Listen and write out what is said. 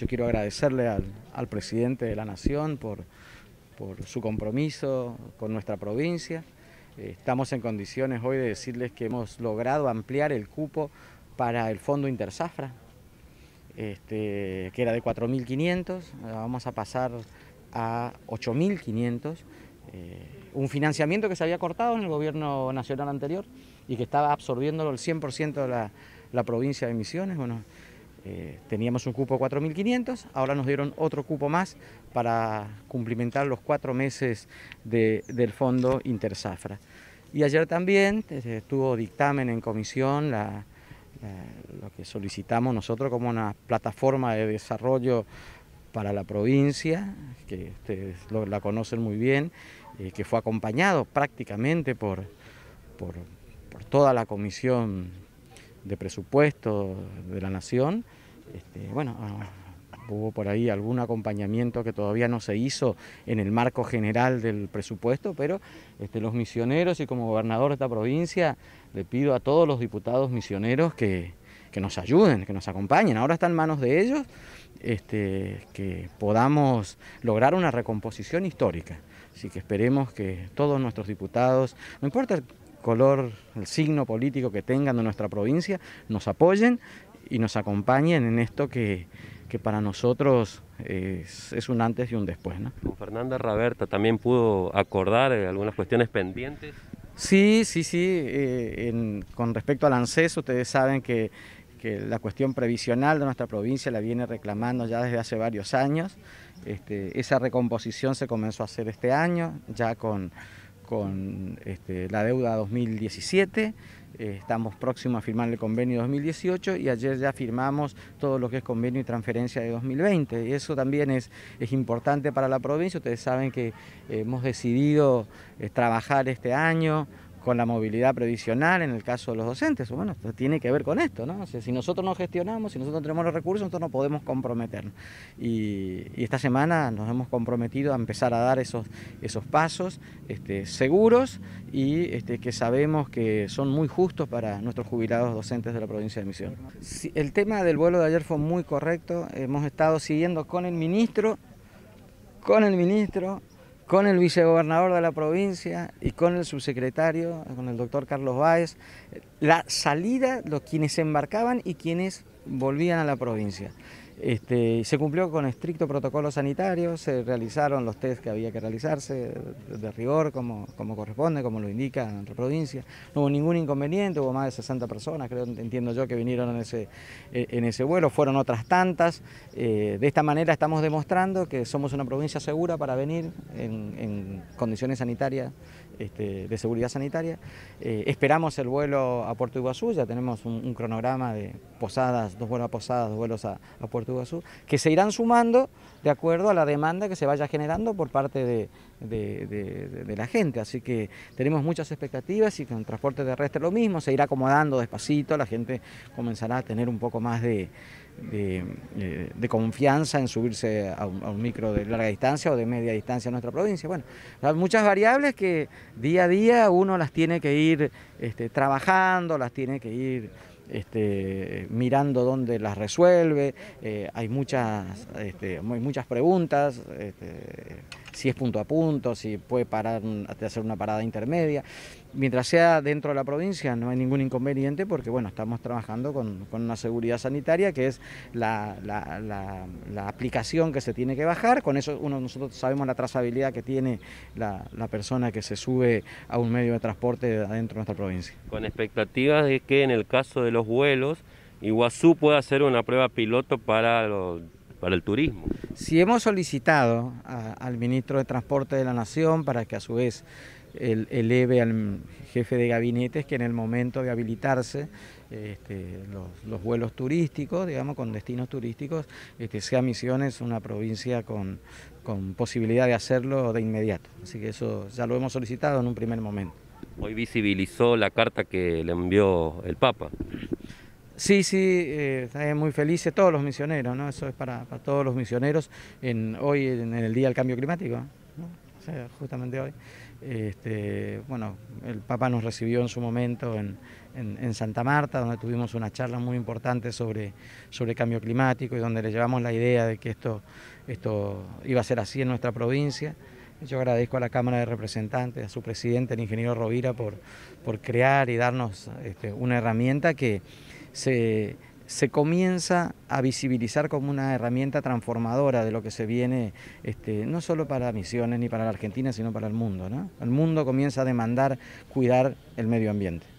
Yo quiero agradecerle al, presidente de la Nación por, su compromiso con nuestra provincia. Eh, estamos en condiciones hoy de decirles que hemos logrado ampliar el cupo para el Fondo Intersafra, este, que era de 4.500, vamos a pasar a 8.500, eh, un financiamiento que se había cortado en el gobierno nacional anterior y que estaba absorbiéndolo el 100% de la, provincia de Misiones. Bueno, eh, teníamos un cupo de 4.500, ahora nos dieron otro cupo más para cumplimentar los cuatro meses del fondo Intersafra. Y ayer también eh, estuvo dictamen en comisión lo que solicitamos nosotros como una plataforma de desarrollo para la provincia, que ustedes la conocen muy bien, eh, que fue acompañado prácticamente por, por, por toda la comisión de presupuesto de la Nación, este, bueno, ah, hubo por ahí algún acompañamiento que todavía no se hizo en el marco general del presupuesto, pero este, los misioneros y como gobernador de esta provincia le pido a todos los diputados misioneros que, nos ayuden, que nos acompañen. Ahora está en manos de ellos este, que podamos lograr una recomposición histórica. Así que esperemos que todos nuestros diputados, no importa color, el signo político que tengan de nuestra provincia, nos apoyen y nos acompañen en esto que, que para nosotros es, un antes y un después. ¿no? Fernanda Raberta también pudo acordar eh, algunas cuestiones pendientes. Sí, sí, sí. Eh, con respecto al ANSES, ustedes saben que, que, la cuestión previsional de nuestra provincia la viene reclamando ya desde hace varios años. Este, esa recomposición se comenzó a hacer este año, ya con con este, la deuda 2017, eh, estamos próximos a firmar el convenio 2018 y ayer ya firmamos todo lo que es convenio y transferencia de 2020. Y eso también es, importante para la provincia, ustedes saben que hemos decidido eh, trabajar este año con la movilidad previsional en el caso de los docentes. Bueno, esto tiene que ver con esto, ¿no? si nosotros no gestionamos, si nosotros no tenemos los recursos, nosotros no podemos comprometernos. Y, esta semana nos hemos comprometido a empezar a dar esos, esos pasos este, seguros y este, que sabemos que son muy justos para nuestros jubilados docentes de la provincia de Misión. el tema del vuelo de ayer fue muy correcto, hemos estado siguiendo con el ministro, con el ministro, con el vicegobernador de la provincia y con el subsecretario, con el doctor Carlos Báez, la salida, los quienes embarcaban y quienes volvían a la provincia. Este, se cumplió con estricto protocolo sanitario, se realizaron los test que había que realizarse de rigor, como, corresponde, como lo indica nuestra provincia. No hubo ningún inconveniente, hubo más de 60 personas, creo, entiendo yo, que vinieron en ese, eh, en ese vuelo, fueron otras tantas. Eh, de esta manera estamos demostrando que somos una provincia segura para venir en condiciones sanitarias este, de seguridad sanitaria. Eh, esperamos el vuelo a Puerto Iguazú, ya tenemos un, cronograma de posadas, dos vuelos a posadas, dos vuelos a, Puerto Iguazú, que se irán sumando de acuerdo a la demanda que se vaya generando por parte de, de la gente. Así que tenemos muchas expectativas y con transporte terrestre lo mismo, se irá acomodando despacito, la gente comenzará a tener un poco más de eh, de, confianza en subirse a un, micro de larga distancia o de media distancia a nuestra provincia. Bueno, hay muchas variables que día a día uno las tiene que ir este, trabajando, las tiene que ir este, mirando dónde las resuelve, eh, hay muchas, este, muchas preguntas si es punto a punto, si puede parar hacer una parada intermedia. Mientras sea dentro de la provincia no hay ningún inconveniente porque bueno, estamos trabajando con, una seguridad sanitaria que es la, aplicación que se tiene que bajar. Con eso uno, nosotros sabemos la trazabilidad que tiene la, persona que se sube a un medio de transporte dentro de nuestra provincia. Con expectativas de que en el caso de los vuelos, Iguazú pueda hacer una prueba piloto para los para el turismo. Si hemos solicitado al ministro de Transporte de la Nación para que a su vez eleve al jefe de gabinetes que en el momento de habilitarse este, los, vuelos turísticos, digamos, con destinos turísticos, este, sea Misiones una provincia con posibilidad de hacerlo de inmediato. Así que eso ya lo hemos solicitado en un primer momento. Hoy visibilizó la carta que le envió el Papa. Sí, sí, eh, muy felices todos los misioneros, ¿no? Eso es para, todos los misioneros en, hoy en, el Día del Cambio Climático, justamente hoy. Este, bueno, el Papa nos recibió en su momento en, Santa Marta, donde tuvimos una charla muy importante sobre, sobre cambio climático y donde le llevamos la idea de que esto, esto iba a ser así en nuestra provincia. Yo agradezco a la Cámara de Representantes, a su presidente, el ingeniero Rovira, por, por crear y darnos este, una herramienta que se, se comienza a visibilizar como una herramienta transformadora de lo que se viene, este, no solo para Misiones ni para la Argentina, sino para el mundo. ¿no? El mundo comienza a demandar cuidar el medio ambiente.